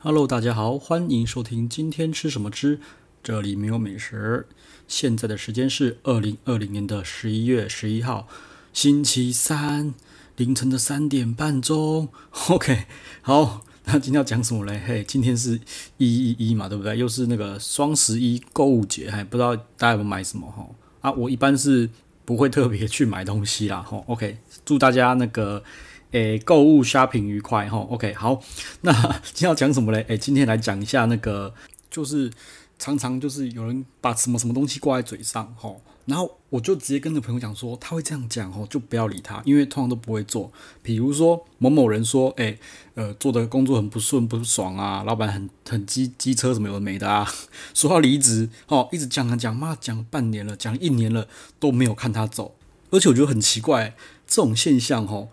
Hello，大家好，欢迎收听今天吃什么吃？这里没有美食。现在的时间是二零二零年的十一月十一号，星期三凌晨的三点半钟。OK，好，那今天要讲什么嘞？嘿，今天是一一一嘛，对不对？又是那个双十一购物节，还不知道大家有买什么哈？啊，我一般是不会特别去买东西啦。哈，OK，祝大家那个。诶，购物 shopping 愉快哈，OK 好，那 今要讲什么嘞？诶，今天来讲一下那个，就是常常就是有人把什么什么东西挂在嘴上哈，然后我就直接跟那朋友讲说，他会这样讲哦，就不要理他，因为通常都不会做。比如说某某人说，诶，呃，做的工作很不顺不爽啊，老板很很机机车什么有的没的啊，说要离职哦，一直讲啊讲，妈讲半年了，讲一年了都没有看他走，而且我觉得很奇怪，这种现象哈。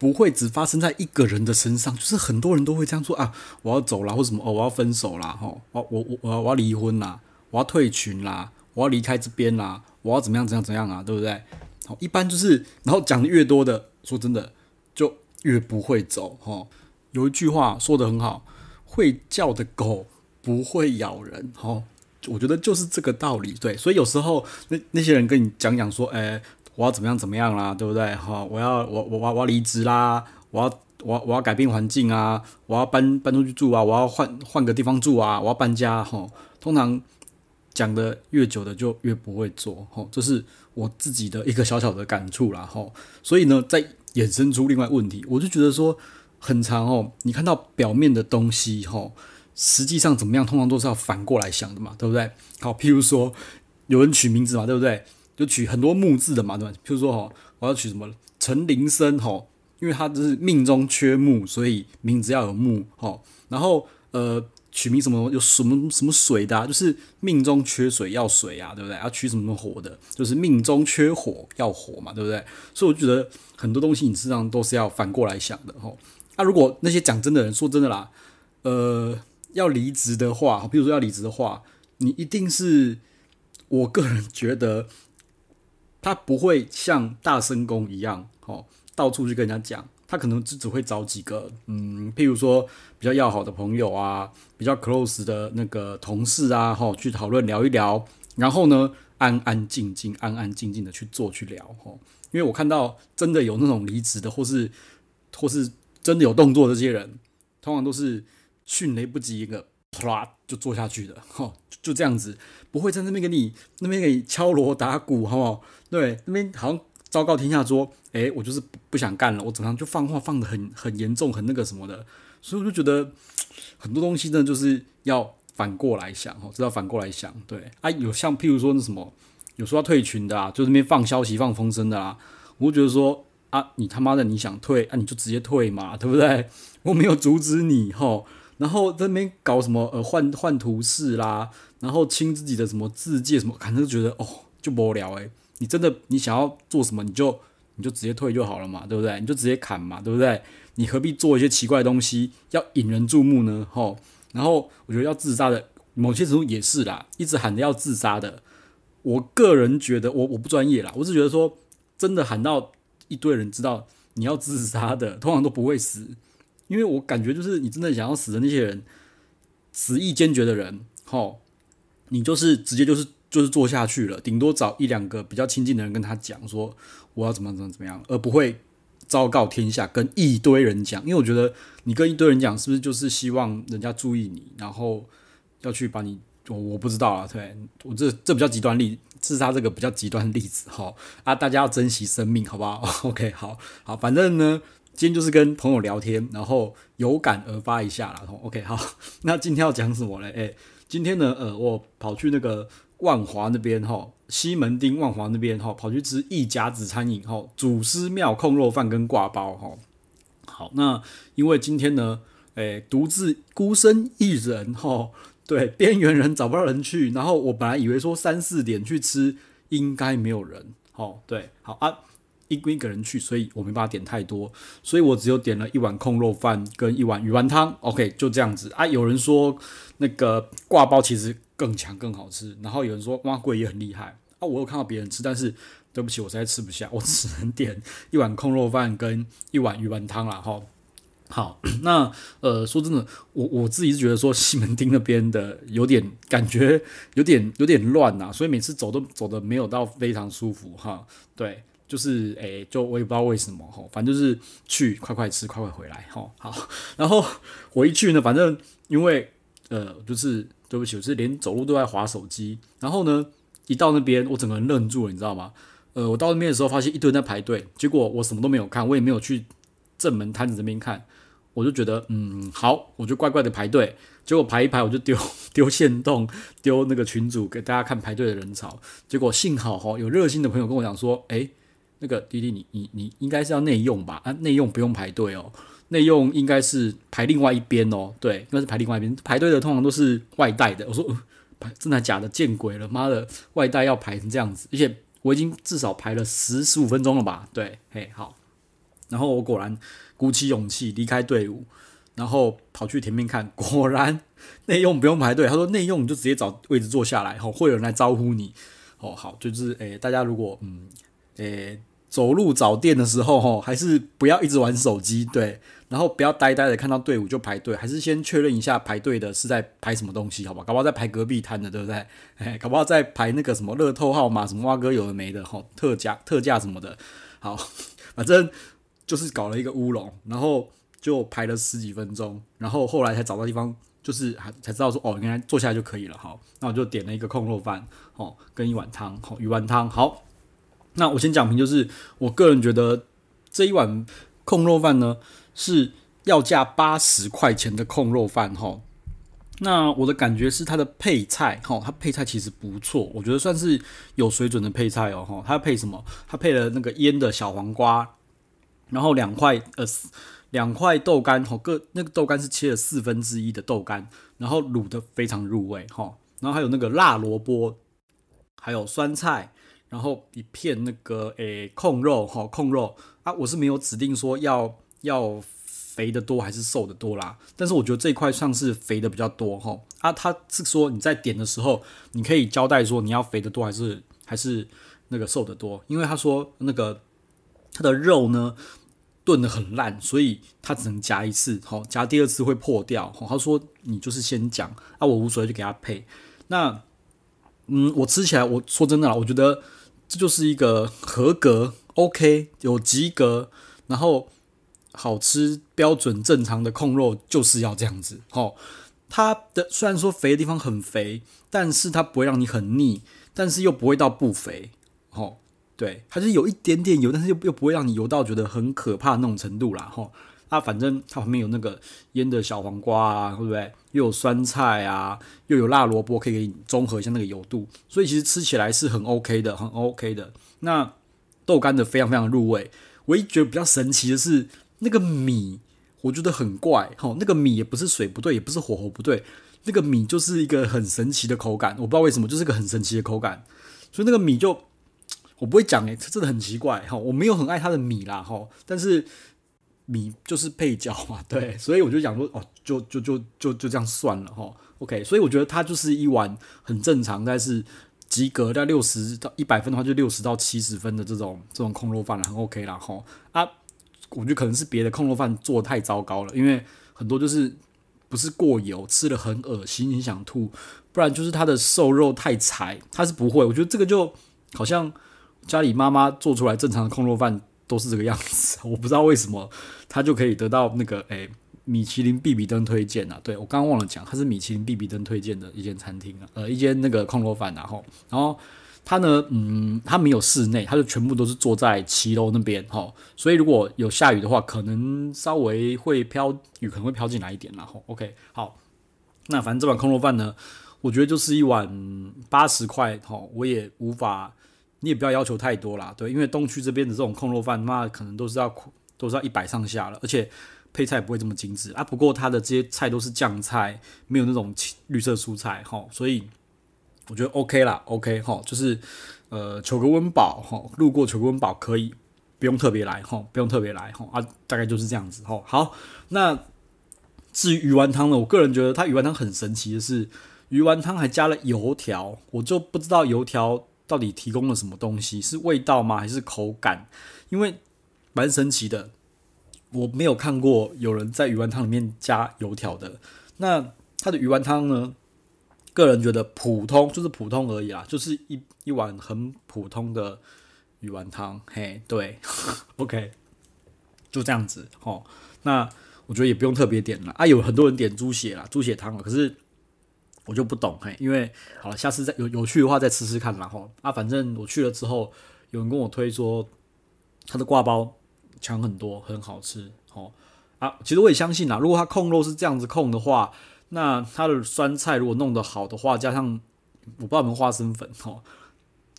不会只发生在一个人的身上，就是很多人都会这样说啊！我要走了，或什么哦，我要分手啦，吼，我我我我要离婚啦，我要退群啦，我要离开这边啦，我要怎么样怎样怎样啊，对不对？好，一般就是，然后讲的越多的，说真的就越不会走。吼。有一句话说的很好，会叫的狗不会咬人。吼。我觉得就是这个道理。对，所以有时候那那些人跟你讲讲说，哎。我要怎么样怎么样啦，对不对？哈，我要我我我要离职啦，我要我我要改变环境啊，我要搬搬出去住啊，我要换换个地方住啊，我要搬家哈。通常讲的越久的就越不会做，哈，这是我自己的一个小小的感触啦，哈。所以呢，在衍生出另外问题，我就觉得说，很长哦。你看到表面的东西，哈，实际上怎么样，通常都是要反过来想的嘛，对不对？好，譬如说有人取名字嘛，对不对？就取很多木字的嘛，对吧？譬如说哈，我要取什么陈林生哈，因为他就是命中缺木，所以名字要有木哈。然后呃，取名什么有什么什么水的，就是命中缺水要水啊，对不对？要取什么什么火的，就是命中缺火要火嘛，对不对？所以我觉得很多东西你实际上都是要反过来想的哈。那如果那些讲真的人说真的啦，呃，要离职的话，比如说要离职的话，你一定是我个人觉得。他不会像大声公一样，哦，到处去跟人家讲，他可能就只会找几个，嗯，譬如说比较要好的朋友啊，比较 close 的那个同事啊，哦，去讨论聊一聊，然后呢，安安静静、安安静静的去做去聊，吼，因为我看到真的有那种离职的，或是或是真的有动作，这些人通常都是迅雷不及掩耳。唰就做下去的。吼，就这样子，不会在那边给你那边给你敲锣打鼓，好不好？对，那边好像昭告天下说，哎，我就是不想干了，我怎样就放话放的很很严重，很那个什么的，所以我就觉得很多东西呢，就是要反过来想，吼，知道反过来想，对，啊，有像譬如说那什么，有说要退群的啊，就那边放消息放风声的啦，我就觉得说，啊，你他妈的你想退啊，你就直接退嘛，对不对？我没有阻止你，吼。然后这边搞什么呃换换图示啦，然后清自己的什么字界什么，反正就觉得哦就无聊诶。你真的你想要做什么你就你就直接退就好了嘛，对不对？你就直接砍嘛，对不对？你何必做一些奇怪的东西要引人注目呢？吼，然后我觉得要自杀的某些时候也是啦，一直喊着要自杀的，我个人觉得我我不专业啦，我是觉得说真的喊到一堆人知道你要自杀的，通常都不会死。因为我感觉，就是你真的想要死的那些人，死意坚决的人，吼，你就是直接就是就是做下去了，顶多找一两个比较亲近的人跟他讲说，我要怎么怎么怎么样，而不会昭告天下，跟一堆人讲。因为我觉得你跟一堆人讲，是不是就是希望人家注意你，然后要去把你，我我不知道啊，对我这这比较极端例，自杀这个比较极端例子，哈啊，大家要珍惜生命，好不好？OK，好好，反正呢。今天就是跟朋友聊天，然后有感而发一下啦。OK，好，那今天要讲什么嘞？哎，今天呢，呃，我跑去那个万华那边哈，西门町万华那边哈，跑去吃一家子餐饮哈，祖师庙控肉饭跟挂包哈。好，那因为今天呢，哎，独自孤身一人哈，对，边缘人找不到人去。然后我本来以为说三四点去吃应该没有人，哦，对，好啊。一个人去，所以我没办法点太多，所以我只有点了一碗空肉饭跟一碗鱼丸汤。OK，就这样子啊。有人说那个挂包其实更强更好吃，然后有人说哇贵也很厉害啊。我有看到别人吃，但是对不起，我实在吃不下，我只能点一碗空肉饭跟一碗鱼丸汤啦。哈，好，那呃说真的，我我自己是觉得说西门町那边的有点感觉有点有点乱呐，所以每次走都走的没有到非常舒服哈。对。就是诶，就我也不知道为什么吼，反正就是去快快吃，快快回来吼。好，然后我一去呢，反正因为呃，就是对不起，我是连走路都在划手机。然后呢，一到那边，我整个人愣住了，你知道吗？呃，我到那边的时候，发现一堆人在排队。结果我什么都没有看，我也没有去正门摊子这边看，我就觉得嗯，好，我就乖乖的排队。结果排一排，我就丢 丢线洞，丢那个群主给大家看排队的人潮。结果幸好吼，有热心的朋友跟我讲说，哎。那个滴滴，你你你应该是要内用吧？啊，内用不用排队哦，内用应该是排另外一边哦。对，应该是排另外一边。排队的通常都是外带的。我说，真的假的？见鬼了！妈的，外带要排成这样子，而且我已经至少排了十十五分钟了吧？对，嘿，好。然后我果然鼓起勇气离开队伍，然后跑去前面看，果然内用不用排队。他说内用你就直接找位置坐下来，吼，会有人来招呼你。哦，好，就是诶，大家如果嗯，诶。走路找店的时候，吼，还是不要一直玩手机，对。然后不要呆呆的看到队伍就排队，还是先确认一下排队的是在排什么东西，好吧？搞不好在排隔壁摊的，对不对？哎，搞不好在排那个什么乐透号码，什么蛙哥有的没的，吼，特价特价什么的。好，反正就是搞了一个乌龙，然后就排了十几分钟，然后后来才找到地方，就是还才知道说，哦，原来坐下来就可以了，好。那我就点了一个空肉饭，哦，跟一碗汤，好，鱼丸汤，好。那我先讲评，就是我个人觉得这一碗控肉饭呢，是要价八十块钱的控肉饭哈。那我的感觉是它的配菜哈，它配菜其实不错，我觉得算是有水准的配菜哦哈。它配什么？它配了那个腌的小黄瓜，然后两块呃两块豆干哈，各那个豆干是切了四分之一的豆干，然后卤的非常入味哈。然后还有那个辣萝卜，还有酸菜。然后一片那个诶，控肉哈，控肉啊，我是没有指定说要要肥的多还是瘦的多啦。但是我觉得这块算是肥的比较多哈。啊，他是说你在点的时候，你可以交代说你要肥的多还是还是那个瘦的多，因为他说那个他的肉呢炖的很烂，所以他只能夹一次，好夹第二次会破掉。他说你就是先讲，啊，我无所谓，就给他配。那嗯，我吃起来，我说真的啦，我觉得。这就是一个合格，OK，有及格，然后好吃标准正常的控肉就是要这样子，吼。它的虽然说肥的地方很肥，但是它不会让你很腻，但是又不会到不肥，吼。对，它是有一点点油，但是又又不会让你油到觉得很可怕那种程度啦，吼。啊，反正它旁边有那个腌的小黄瓜啊，对不对？又有酸菜啊，又有辣萝卜，可以给你综合一下那个油度，所以其实吃起来是很 OK 的，很 OK 的。那豆干的非常非常入味，唯一觉得比较神奇的是那个米，我觉得很怪哈，那个米也不是水不对，也不是火候不对，那个米就是一个很神奇的口感，我不知道为什么，就是个很神奇的口感，所以那个米就我不会讲诶，它真的很奇怪哈，我没有很爱它的米啦哈，但是。米就是配角嘛，对，所以我就想说，哦，就就就就就这样算了哈，OK，所以我觉得它就是一碗很正常，但是及格在六十到一百分的话，就六十到七十分的这种这种空肉饭了，很 OK 了哈。啊，我觉得可能是别的空肉饭做的太糟糕了，因为很多就是不是过油，吃的很恶心，你想吐，不然就是它的瘦肉太柴，它是不会。我觉得这个就好像家里妈妈做出来正常的空肉饭。都是这个样子，我不知道为什么他就可以得到那个诶米其林必比登推荐啊。对我刚刚忘了讲，他是米其林必比登推荐的一间餐厅啊，呃一间那个空楼饭，然后然后他呢，嗯，他没有室内，他就全部都是坐在七楼那边哈，所以如果有下雨的话，可能稍微会飘雨，可能会飘进来一点，然后 OK 好，那反正这碗空楼饭呢，我觉得就是一碗八十块哈，我也无法。你也不要要求太多啦，对，因为东区这边的这种空肉饭，妈可能都是要都是要一百上下了，而且配菜不会这么精致啊。不过它的这些菜都是酱菜，没有那种绿色蔬菜哈，所以我觉得 OK 啦，OK 哈，就是呃求个温饱哈，路过求个温饱可以，不用特别来哈，不用特别来哈啊，大概就是这样子哈。好，那至于鱼丸汤呢，我个人觉得它鱼丸汤很神奇的是，鱼丸汤还加了油条，我就不知道油条。到底提供了什么东西？是味道吗？还是口感？因为蛮神奇的，我没有看过有人在鱼丸汤里面加油条的。那它的鱼丸汤呢？个人觉得普通，就是普通而已啦，就是一一碗很普通的鱼丸汤。嘿，对，OK，就这样子。哦，那我觉得也不用特别点了啊。有很多人点猪血啦，猪血汤啊，可是。我就不懂嘿，因为好了，下次再有有趣的话再吃吃看，然后啊，反正我去了之后，有人跟我推说他的挂包强很多，很好吃哦啊，其实我也相信啦，如果他控肉是这样子控的话，那他的酸菜如果弄得好的话，加上我不知道有没有花生粉哦。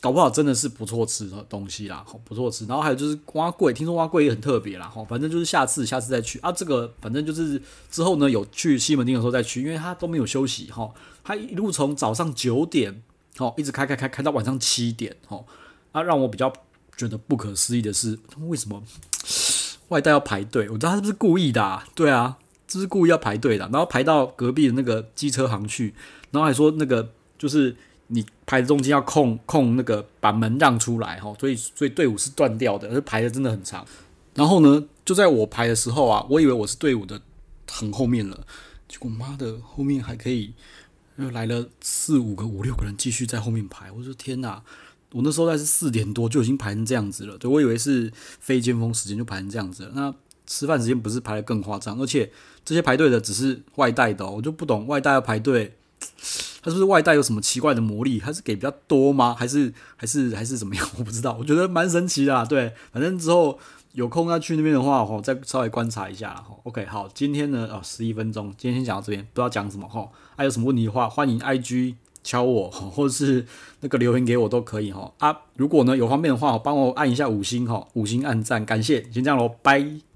搞不好真的是不错吃的东西啦，好不错吃。然后还有就是挖柜，听说挖柜也很特别啦，哈。反正就是下次下次再去啊。这个反正就是之后呢有去西门町的时候再去，因为他都没有休息哈，他一路从早上九点哦一直开开开开到晚上七点哦。啊，让我比较觉得不可思议的是，他们为什么外带要排队？我知道他是不是故意的？啊，对啊，这是故意要排队的。然后排到隔壁的那个机车行去，然后还说那个就是。你排的中间要空空那个把门让出来哈，所以所以队伍是断掉的，而且排的真的很长。然后呢，就在我排的时候啊，我以为我是队伍的很后面了，结果妈的后面还可以又来了四五个五六个人继续在后面排。我说天哪，我那时候在是四点多就已经排成这样子了，对我以为是非尖峰时间就排成这样子了。那吃饭时间不是排的更夸张，而且这些排队的只是外带的，我就不懂外带要排队。他是不是外带有什么奇怪的魔力？他是给比较多吗？还是还是还是怎么样？我不知道，我觉得蛮神奇的。对，反正之后有空要去那边的话，吼，再稍微观察一下。哈，OK，好，今天呢，哦，十一分钟，今天先讲到这边，不知道讲什么，哈，还有什么问题的话，欢迎 IG 敲我，或者是那个留言给我都可以，吼啊，如果呢有方便的话，帮我按一下五星，吼，五星按赞，感谢，先这样喽，拜。